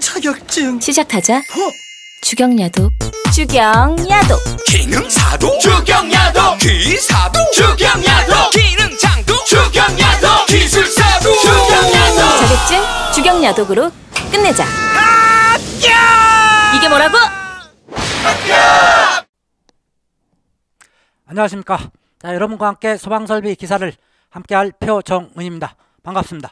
자격증 시작하자 어? 주경야도 주경야도 기능사도 주경야도 기사도 주경야도 기능장도 주경야도 기술사도 주경야도 자격증 주경야독으로 끝내자 이게 뭐라고? 안녕하십니까 자 여러분과 함께 소방설비 기사를 함께할 표정은입니다 반갑습니다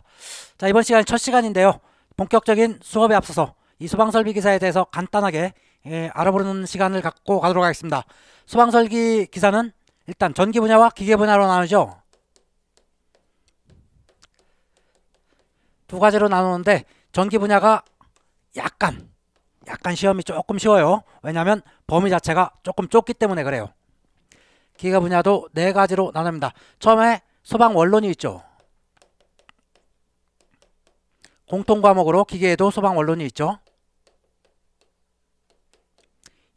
자 이번 시간이 첫 시간인데요 본격적인 수업에 앞서서 이 소방설비 기사에 대해서 간단하게 예, 알아보는 시간을 갖고 가도록 하겠습니다. 소방설비 기사는 일단 전기 분야와 기계 분야로 나누죠. 두 가지로 나누는데 전기 분야가 약간 약간 시험이 조금 쉬워요. 왜냐하면 범위 자체가 조금 좁기 때문에 그래요. 기계 분야도 네 가지로 나눕니다. 처음에 소방 원론이 있죠. 공통 과목으로 기계에도 소방 원론이 있죠.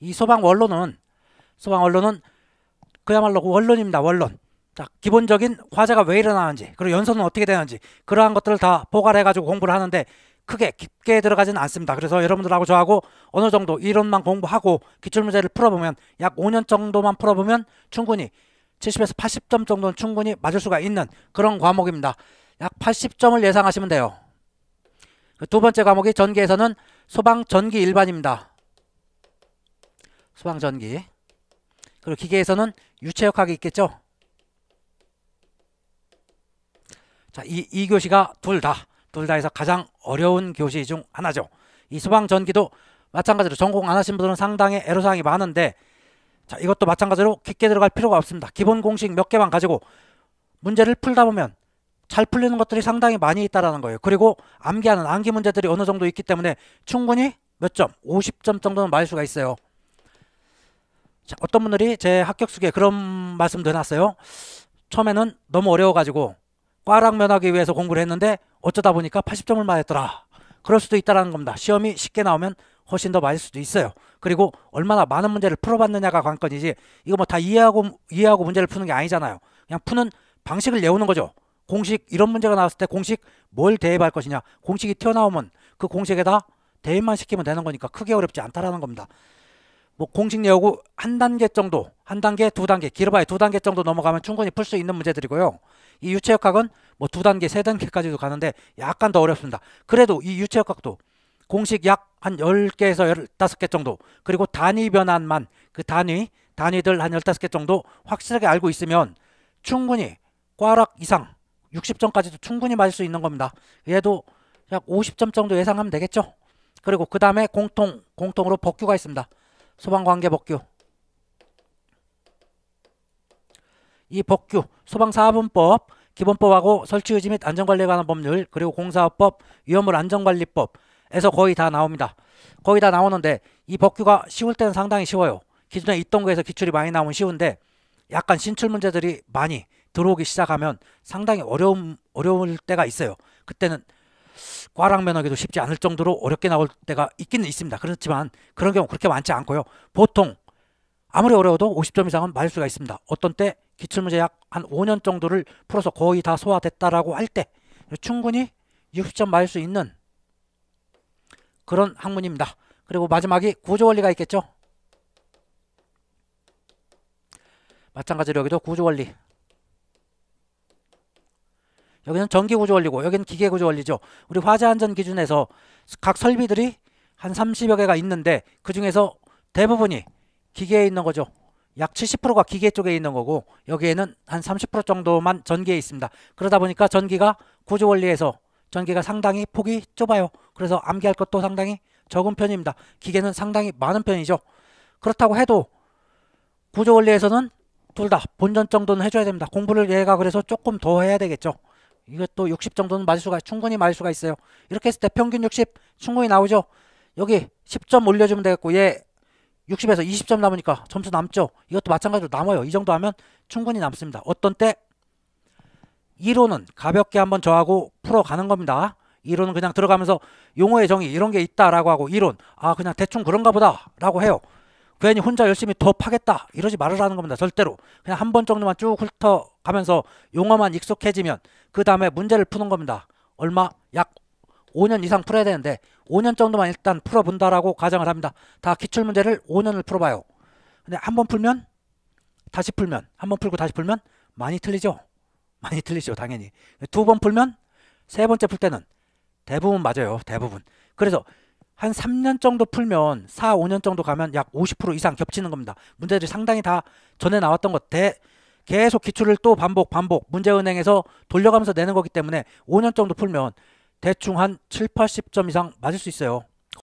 이 소방 원론은 소방 원론은 그야말로 그 원론입니다. 원론. 자, 기본적인 화재가 왜 일어나는지 그리고 연소는 어떻게 되는지 그러한 것들을 다 포괄해 가지고 공부를 하는데 크게 깊게 들어가진 않습니다. 그래서 여러분들하고 저하고 어느 정도 이론만 공부하고 기출문제를 풀어보면 약 5년 정도만 풀어보면 충분히 70에서 80점 정도는 충분히 맞을 수가 있는 그런 과목입니다. 약 80점을 예상하시면 돼요. 두 번째 과목이 전기에서는 소방 전기 일반입니다. 소방 전기. 그리고 기계에서는 유체역학이 있겠죠. 자, 이, 이 교시가 둘 다, 둘 다에서 가장 어려운 교시 중 하나죠. 이 소방 전기도 마찬가지로 전공 안 하신 분들은 상당히 애로사항이 많은데 자, 이것도 마찬가지로 깊게 들어갈 필요가 없습니다. 기본 공식 몇 개만 가지고 문제를 풀다 보면 잘 풀리는 것들이 상당히 많이 있다라는 거예요. 그리고 암기하는 암기 문제들이 어느 정도 있기 때문에 충분히 몇 점, 50점 정도는 맞을 수가 있어요. 자, 어떤 분들이 제 합격 수기에 그런 말씀도 해놨어요. 처음에는 너무 어려워가지고 과락 면하기 위해서 공부를 했는데 어쩌다 보니까 80점을 맞았더라. 그럴 수도 있다라는 겁니다. 시험이 쉽게 나오면 훨씬 더 맞을 수도 있어요. 그리고 얼마나 많은 문제를 풀어봤느냐가 관건이지 이거 뭐 다 이해하고 이해하고 문제를 푸는 게 아니잖아요. 그냥 푸는 방식을 외우는 거죠. 공식 이런 문제가 나왔을 때 공식 뭘 대입할 것이냐 공식이 튀어나오면 그 공식에다 대입만 시키면 되는 거니까 크게 어렵지 않다라는 겁니다 뭐 공식 내우고한 단계 정도 한 단계 두 단계 길어봐야 두 단계 정도 넘어가면 충분히 풀 수 있는 문제들이고요 이 유체역학은 뭐 두 단계 세 단계까지도 가는데 약간 더 어렵습니다 그래도 이 유체역학도 공식 약 한 10개에서 15개 정도 그리고 단위 변환만 그 단위 단위들 한 15개 정도 확실하게 알고 있으면 충분히 꽈락 이상 60점까지도 충분히 맞을 수 있는 겁니다. 얘도 약 50점 정도 예상하면 되겠죠. 그리고 그 다음에 공통, 공통으로 법규가 있습니다. 소방관계 법규. 이 법규, 소방사업법 기본법하고 설치유지및 안전관리에 관한 법률, 그리고 공사업법, 위험물 안전관리법에서 거의 다 나옵니다. 거의 다 나오는데 이 법규가 쉬울 때는 상당히 쉬워요. 기존에 있던 거에서 기출이 많이 나오면 쉬운데 약간 신출 문제들이 많이 들어오기 시작하면 상당히 어려움, 어려울 때가 있어요. 그때는 과랑 면허기도 쉽지 않을 정도로 어렵게 나올 때가 있기는 있습니다. 그렇지만 그런 경우 그렇게 많지 않고요. 보통 아무리 어려워도 50점 이상은 맞을 수가 있습니다. 어떤 때 기출문제 약 한 5년 정도를 풀어서 거의 다 소화됐다라고 할 때 충분히 60점 맞을 수 있는 그런 학문입니다. 그리고 마지막이 구조원리가 있겠죠. 마찬가지로 여기도 구조원리 여기는 전기 구조 원리고 여기는 기계 구조 원리죠. 우리 화재 안전 기준에서 각 설비들이 한 30여 개가 있는데 그 중에서 대부분이 기계에 있는 거죠. 약 70%가 기계 쪽에 있는 거고 여기에는 한 30% 정도만 전기에 있습니다. 그러다 보니까 전기가 구조 원리에서 전기가 상당히 폭이 좁아요. 그래서 암기할 것도 상당히 적은 편입니다. 기계는 상당히 많은 편이죠. 그렇다고 해도 구조 원리에서는 둘 다 본전 정도는 해줘야 됩니다. 공부를 얘가 그래서 조금 더 해야 되겠죠. 이것도 60 정도는 맞을 수가 충분히 맞을 수가 있어요. 이렇게 했을 때 평균 60 충분히 나오죠. 여기 10점 올려주면 되겠고 얘 60에서 20점 남으니까 점수 남죠. 이것도 마찬가지로 남아요. 이 정도 하면 충분히 남습니다. 어떤 때1호는 가볍게 한번 저하고 풀어가는 겁니다. 2호는 그냥 들어가면서 용어의 정의 이런 게 있다라고 하고 1호는 아 그냥 대충 그런가 보다라고 해요. 괜히 혼자 열심히 더 파겠다 이러지 말으라는 겁니다. 절대로 그냥 한 번 정도만 쭉 훑어 하면서 용어만 익숙해지면 그 다음에 문제를 푸는 겁니다. 얼마? 약 5년 이상 풀어야 되는데 5년 정도만 일단 풀어본다라고 가정을 합니다. 다 기출문제를 5년을 풀어봐요. 근데 한 번 풀면 다시 풀면 한 번 풀고 다시 풀면 많이 틀리죠. 많이 틀리죠. 당연히. 두 번 풀면 세 번째 풀 때는 대부분 맞아요. 대부분. 그래서 한 3년 정도 풀면 4, 5년 정도 가면 약 50% 이상 겹치는 겁니다. 문제들이 상당히 다 전에 나왔던 것 대, 계속 기출을 또 반복 반복 문제은행에서 돌려가면서 내는 거기 때문에 5년 정도 풀면 대충 한 7, 80점 이상 맞을 수 있어요.